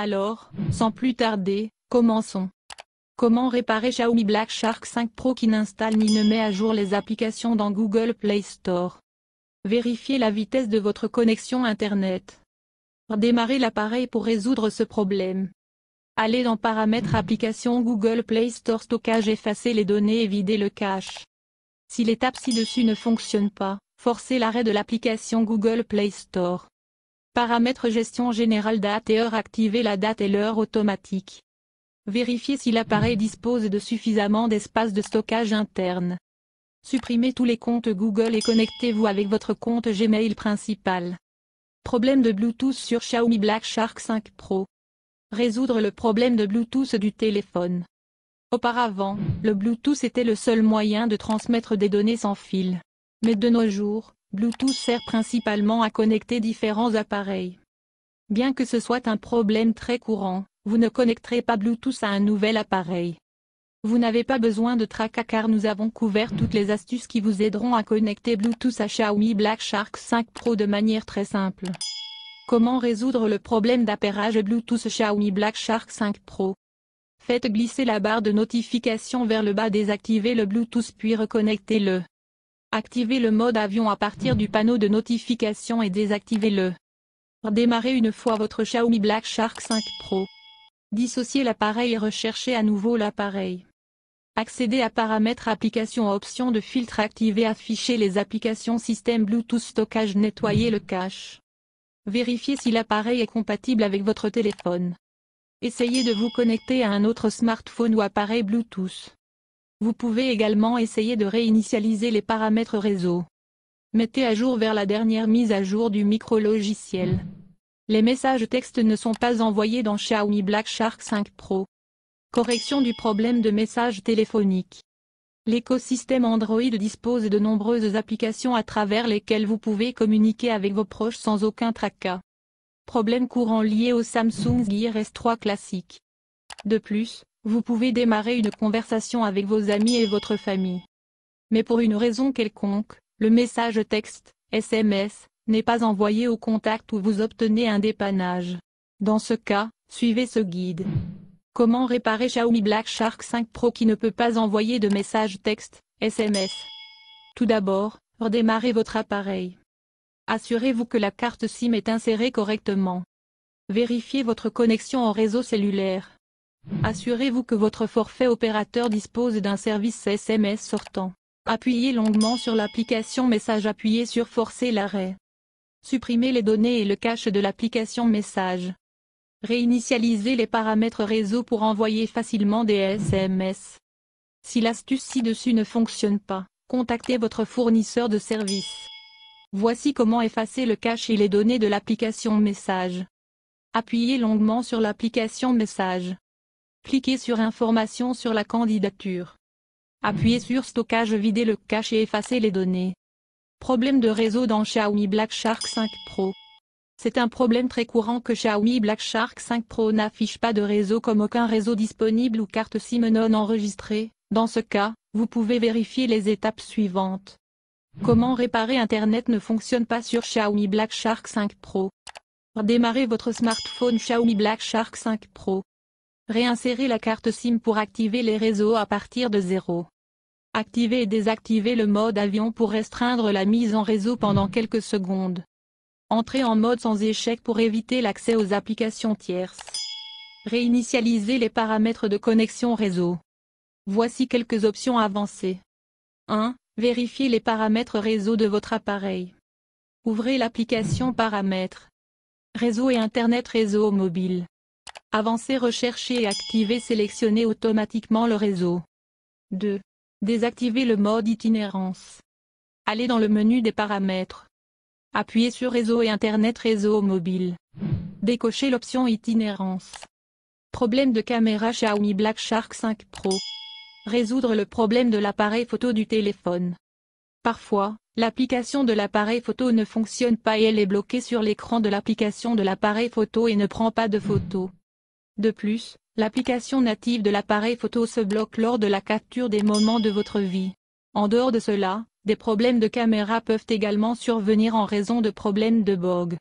Alors, sans plus tarder, commençons. Comment réparer Xiaomi Black Shark 5 Pro qui n'installe ni ne met à jour les applications dans Google Play Store Vérifiez la vitesse de votre connexion Internet. Redémarrez l'appareil pour résoudre ce problème. Allez dans Paramètres application Google Play Store Stockage Effacez les données et videz le cache. Si l'étape ci-dessus ne fonctionne pas, forcez l'arrêt de l'application Google Play Store. Paramètres gestion générale date et heure Activer la date et l'heure automatique. Vérifiez si l'appareil dispose de suffisamment d'espace de stockage interne. Supprimez tous les comptes Google et connectez-vous avec votre compte Gmail principal. Problème de Bluetooth sur Xiaomi Black Shark 5 Pro. Résoudre le problème de Bluetooth du téléphone. Auparavant, le Bluetooth était le seul moyen de transmettre des données sans fil. Mais de nos jours, Bluetooth sert principalement à connecter différents appareils. Bien que ce soit un problème très courant, vous ne connecterez pas Bluetooth à un nouvel appareil. Vous n'avez pas besoin de tracas car nous avons couvert toutes les astuces qui vous aideront à connecter Bluetooth à Xiaomi Black Shark 5 Pro de manière très simple. Comment résoudre le problème d'appairage Bluetooth Xiaomi Black Shark 5 Pro Faites glisser la barre de notification vers le bas, désactivez le Bluetooth puis reconnectez-le. Activez le mode avion à partir du panneau de notification et désactivez-le. Redémarrez une fois votre Xiaomi Black Shark 5 Pro. Dissociez l'appareil et recherchez à nouveau l'appareil. Accédez à Paramètres applications Options de filtre Activez Afficher les applications Système Bluetooth Stockage Nettoyez le cache. Vérifiez si l'appareil est compatible avec votre téléphone. Essayez de vous connecter à un autre smartphone ou appareil Bluetooth. Vous pouvez également essayer de réinitialiser les paramètres réseau. Mettez à jour vers la dernière mise à jour du micro-logiciel. Les messages texte ne sont pas envoyés dans Xiaomi Black Shark 5 Pro. Correction du problème de messages téléphoniques. L'écosystème Android dispose de nombreuses applications à travers lesquelles vous pouvez communiquer avec vos proches sans aucun tracas. Problème courant lié au Samsung Gear S3 classique. De plus, vous pouvez démarrer une conversation avec vos amis et votre famille. Mais pour une raison quelconque, le message texte, SMS, n'est pas envoyé au contact où vous obtenez un dépannage. Dans ce cas, suivez ce guide. Comment réparer Xiaomi Black Shark 5 Pro qui ne peut pas envoyer de message texte, SMS Tout d'abord, redémarrez votre appareil. Assurez-vous que la carte SIM est insérée correctement. Vérifiez votre connexion au réseau cellulaire. Assurez-vous que votre forfait opérateur dispose d'un service SMS sortant. Appuyez longuement sur l'application Message appuyez sur Forcer l'arrêt. Supprimez les données et le cache de l'application Message. Réinitialisez les paramètres réseau pour envoyer facilement des SMS. Si l'astuce ci-dessus ne fonctionne pas, contactez votre fournisseur de services. Voici comment effacer le cache et les données de l'application Message. Appuyez longuement sur l'application Message. Cliquez sur Informations sur la candidature. Appuyez sur Stockage Vider le cache et effacer les données. Problème de réseau dans Xiaomi Black Shark 5 Pro. C'est un problème très courant que Xiaomi Black Shark 5 Pro n'affiche pas de réseau comme aucun réseau disponible ou carte SIM non enregistrée. Dans ce cas, vous pouvez vérifier les étapes suivantes. Comment réparer Internet ne fonctionne pas sur Xiaomi Black Shark 5 Pro Redémarrez votre smartphone Xiaomi Black Shark 5 Pro. Réinsérer la carte SIM pour activer les réseaux à partir de zéro. Activer et désactiver le mode avion pour restreindre la mise en réseau pendant quelques secondes. Entrer en mode sans échec pour éviter l'accès aux applications tierces. Réinitialiser les paramètres de connexion réseau. Voici quelques options avancées. 1. Vérifiez les paramètres réseau de votre appareil. Ouvrez l'application Paramètres. Réseau et Internet Réseau mobile. Avancez Rechercher et activer Sélectionnez automatiquement le réseau. 2. Désactivez le mode itinérance. Allez dans le menu des paramètres. Appuyez sur Réseau et Internet Réseau mobile. Décochez l'option Itinérance. Problème de caméra Xiaomi Black Shark 5 Pro. Résoudre le problème de l'appareil photo du téléphone. Parfois, l'application de l'appareil photo ne fonctionne pas et elle est bloquée sur l'écran de l'application de l'appareil photo et ne prend pas de photo. De plus, l'application native de l'appareil photo se bloque lors de la capture des moments de votre vie. En dehors de cela, des problèmes de caméra peuvent également survenir en raison de problèmes de bogue.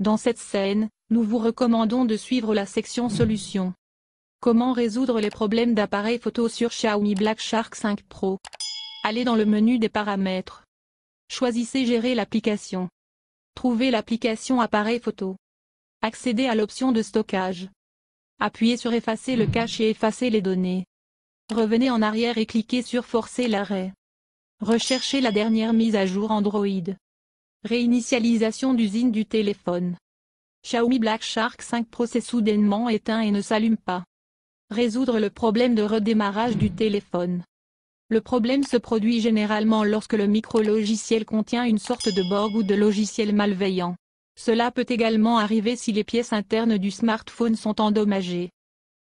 Dans cette scène, nous vous recommandons de suivre la section Solutions. Comment résoudre les problèmes d'appareil photo sur Xiaomi Black Shark 5 Pro Allez dans le menu des paramètres. Choisissez Gérer l'application. Trouvez l'application Appareil photo. Accédez à l'option de stockage. Appuyez sur Effacer le cache et Effacer les données. Revenez en arrière et cliquez sur Forcer l'arrêt. Recherchez la dernière mise à jour Android. Réinitialisation d'usine du téléphone. Xiaomi Black Shark 5 Pro soudainement éteint et ne s'allume pas. Résoudre le problème de redémarrage du téléphone. Le problème se produit généralement lorsque le micro-logiciel contient une sorte de borgue ou de logiciel malveillant. Cela peut également arriver si les pièces internes du smartphone sont endommagées.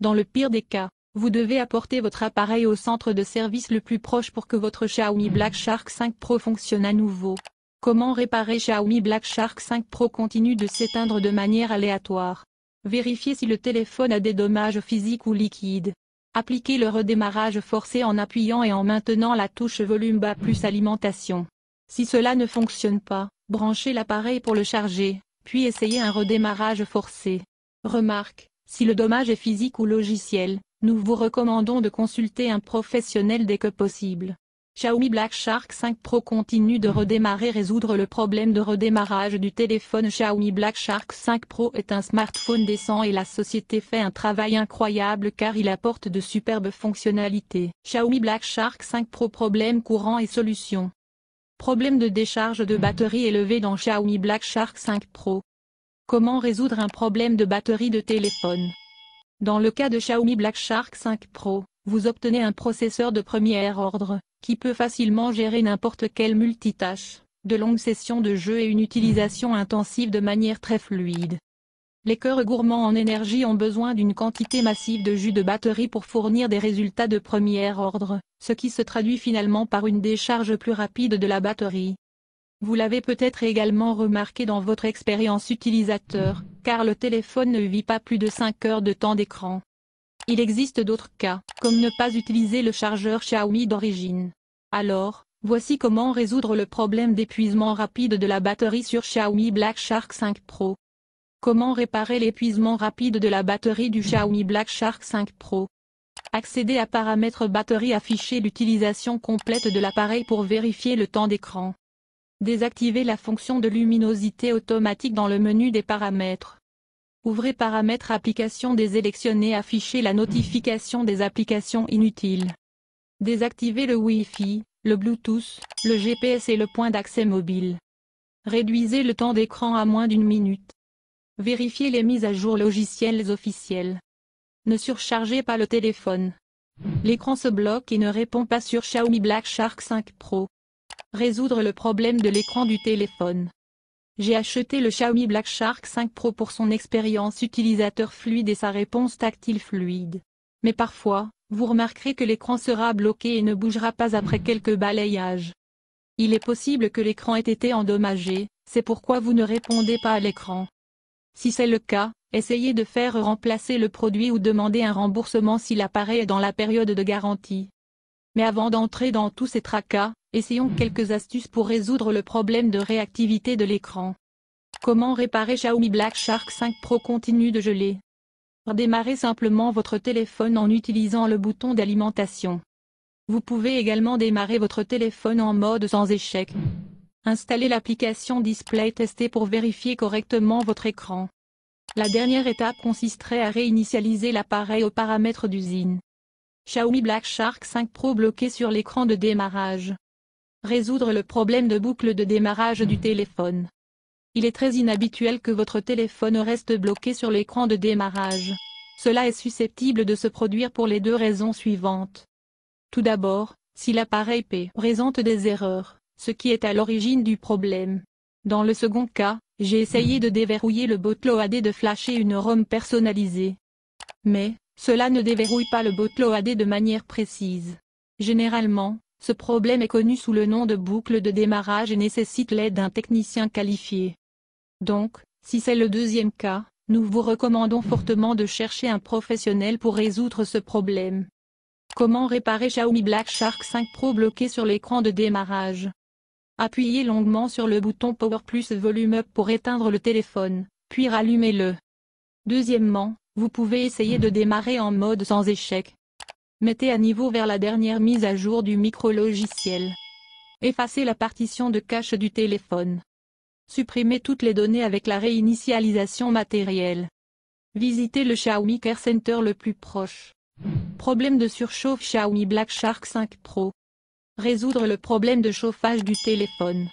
Dans le pire des cas, vous devez apporter votre appareil au centre de service le plus proche pour que votre Xiaomi Black Shark 5 Pro fonctionne à nouveau. Comment réparer Xiaomi Black Shark 5 Pro continue de s'éteindre de manière aléatoire. Vérifiez si le téléphone a des dommages physiques ou liquides. Appliquez le redémarrage forcé en appuyant et en maintenant la touche volume bas plus alimentation. Si cela ne fonctionne pas, branchez l'appareil pour le charger, puis essayez un redémarrage forcé. Remarque, si le dommage est physique ou logiciel, nous vous recommandons de consulter un professionnel dès que possible. Xiaomi Black Shark 5 Pro continue de redémarrer Résoudre le problème de redémarrage du téléphone Xiaomi Black Shark 5 Pro est un smartphone décent et la société fait un travail incroyable car il apporte de superbes fonctionnalités. Xiaomi Black Shark 5 Pro Problème courant et solutions Problème de décharge de batterie élevé dans Xiaomi Black Shark 5 Pro. Comment résoudre un problème de batterie de téléphone Dans le cas de Xiaomi Black Shark 5 Pro, vous obtenez un processeur de premier ordre, qui peut facilement gérer n'importe quelle multitâche, de longues sessions de jeu et une utilisation intensive de manière très fluide. Les cœurs gourmands en énergie ont besoin d'une quantité massive de jus de batterie pour fournir des résultats de premier ordre, ce qui se traduit finalement par une décharge plus rapide de la batterie. Vous l'avez peut-être également remarqué dans votre expérience utilisateur, car le téléphone ne vit pas plus de 5 heures de temps d'écran. Il existe d'autres cas, comme ne pas utiliser le chargeur Xiaomi d'origine. Alors, voici comment résoudre le problème d'épuisement rapide de la batterie sur Xiaomi Black Shark 5 Pro. Comment réparer l'épuisement rapide de la batterie du Xiaomi Black Shark 5 Pro Accédez à Paramètres batterie afficher l'utilisation complète de l'appareil pour vérifier le temps d'écran. Désactivez la fonction de luminosité automatique dans le menu des paramètres. Ouvrez Paramètres applications désélectionnez afficher la notification des applications inutiles. Désactivez le Wi-Fi, le Bluetooth, le GPS et le point d'accès mobile. Réduisez le temps d'écran à moins d'une minute. Vérifiez les mises à jour logicielles officielles. Ne surchargez pas le téléphone. L'écran se bloque et ne répond pas sur Xiaomi Black Shark 5 Pro. Résoudre le problème de l'écran du téléphone. J'ai acheté le Xiaomi Black Shark 5 Pro pour son expérience utilisateur fluide et sa réponse tactile fluide. Mais parfois, vous remarquerez que l'écran sera bloqué et ne bougera pas après quelques balayages. Il est possible que l'écran ait été endommagé, c'est pourquoi vous ne répondez pas à l'écran. Si c'est le cas, essayez de faire remplacer le produit ou demander un remboursement si l'appareil est dans la période de garantie. Mais avant d'entrer dans tous ces tracas, essayons quelques astuces pour résoudre le problème de réactivité de l'écran. Comment réparer Xiaomi Black Shark 5 Pro continue de geler Redémarrez simplement votre téléphone en utilisant le bouton d'alimentation. Vous pouvez également démarrer votre téléphone en mode sans échec. Installez l'application Display Testé pour vérifier correctement votre écran. La dernière étape consisterait à réinitialiser l'appareil aux paramètres d'usine. Xiaomi Black Shark 5 Pro bloqué sur l'écran de démarrage. Résoudre le problème de boucle de démarrage du téléphone. Il est très inhabituel que votre téléphone reste bloqué sur l'écran de démarrage. Cela est susceptible de se produire pour les deux raisons suivantes. Tout d'abord, si l'appareil P présente des erreurs, ce qui est à l'origine du problème. Dans le second cas, j'ai essayé de déverrouiller le bot et de flasher une ROM personnalisée. Mais, cela ne déverrouille pas le bot de manière précise. Généralement, ce problème est connu sous le nom de boucle de démarrage et nécessite l'aide d'un technicien qualifié. Donc, si c'est le deuxième cas, nous vous recommandons fortement de chercher un professionnel pour résoudre ce problème. Comment réparer Xiaomi Black Shark 5 Pro bloqué sur l'écran de démarrage Appuyez longuement sur le bouton Power plus Volume Up pour éteindre le téléphone, puis rallumez-le. Deuxièmement, vous pouvez essayer de démarrer en mode sans échec. Mettez à niveau vers la dernière mise à jour du micro-logiciel. Effacez la partition de cache du téléphone. Supprimez toutes les données avec la réinitialisation matérielle. Visitez le Xiaomi Care Center le plus proche. Problème de surchauffe Xiaomi Black Shark 5 Pro. Résoudre le problème de chauffage du téléphone.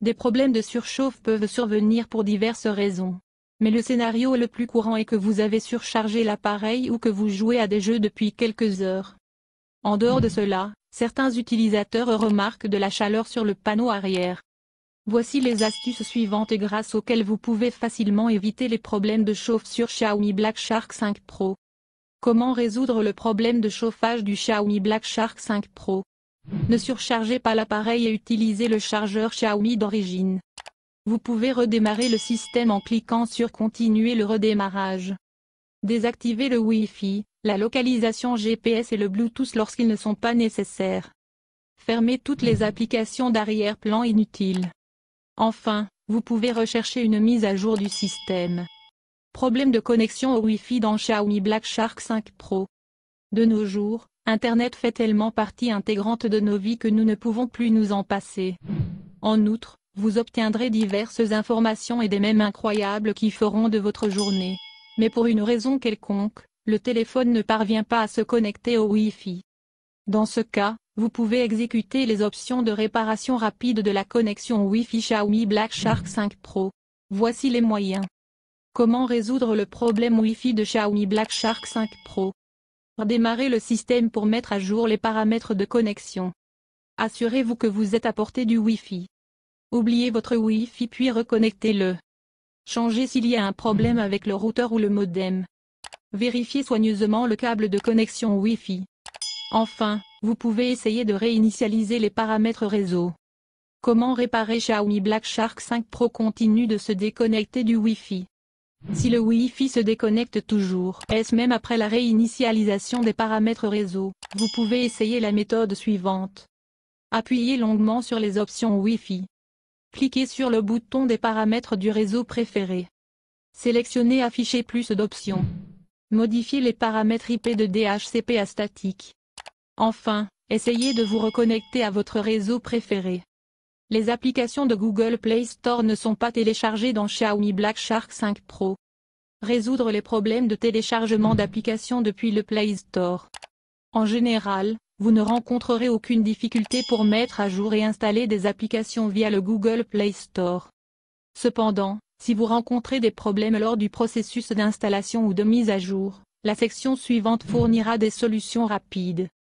Des problèmes de surchauffe peuvent survenir pour diverses raisons. Mais le scénario le plus courant est que vous avez surchargé l'appareil ou que vous jouez à des jeux depuis quelques heures. En dehors de cela, certains utilisateurs remarquent de la chaleur sur le panneau arrière. Voici les astuces suivantes grâce auxquelles vous pouvez facilement éviter les problèmes de chauffe sur Xiaomi Black Shark 5 Pro. Comment résoudre le problème de chauffage du Xiaomi Black Shark 5 Pro ne surchargez pas l'appareil et utilisez le chargeur Xiaomi d'origine. Vous pouvez redémarrer le système en cliquant sur Continuer le redémarrage. Désactivez le Wi-Fi, la localisation GPS et le Bluetooth lorsqu'ils ne sont pas nécessaires. Fermez toutes les applications d'arrière-plan inutiles. Enfin, vous pouvez rechercher une mise à jour du système. Problème de connexion au Wi-Fi dans Xiaomi Black Shark 5 Pro. De nos jours, Internet fait tellement partie intégrante de nos vies que nous ne pouvons plus nous en passer. En outre, vous obtiendrez diverses informations et des mèmes incroyables qui feront de votre journée. Mais pour une raison quelconque, le téléphone ne parvient pas à se connecter au Wi-Fi. Dans ce cas, vous pouvez exécuter les options de réparation rapide de la connexion Wi-Fi Xiaomi Black Shark 5 Pro. Voici les moyens. Comment résoudre le problème Wi-Fi de Xiaomi Black Shark 5 Pro démarrer le système pour mettre à jour les paramètres de connexion. Assurez-vous que vous êtes à portée du Wi-Fi. Oubliez votre Wi-Fi puis reconnectez-le. Changez s'il y a un problème avec le routeur ou le modem. Vérifiez soigneusement le câble de connexion Wi-Fi. Enfin, vous pouvez essayer de réinitialiser les paramètres réseau. Comment réparer Xiaomi Black Shark 5 Pro continue de se déconnecter du Wi-Fi si le Wi-Fi se déconnecte toujours, est-ce même après la réinitialisation des paramètres réseau, vous pouvez essayer la méthode suivante. Appuyez longuement sur les options Wi-Fi. Cliquez sur le bouton des paramètres du réseau préféré. Sélectionnez Afficher plus d'options. Modifiez les paramètres IP de DHCP à statique. Enfin, essayez de vous reconnecter à votre réseau préféré. Les applications de Google Play Store ne sont pas téléchargées dans Xiaomi Black Shark 5 Pro. Résoudre les problèmes de téléchargement d'applications depuis le Play Store. En général, vous ne rencontrerez aucune difficulté pour mettre à jour et installer des applications via le Google Play Store. Cependant, si vous rencontrez des problèmes lors du processus d'installation ou de mise à jour, la section suivante fournira des solutions rapides.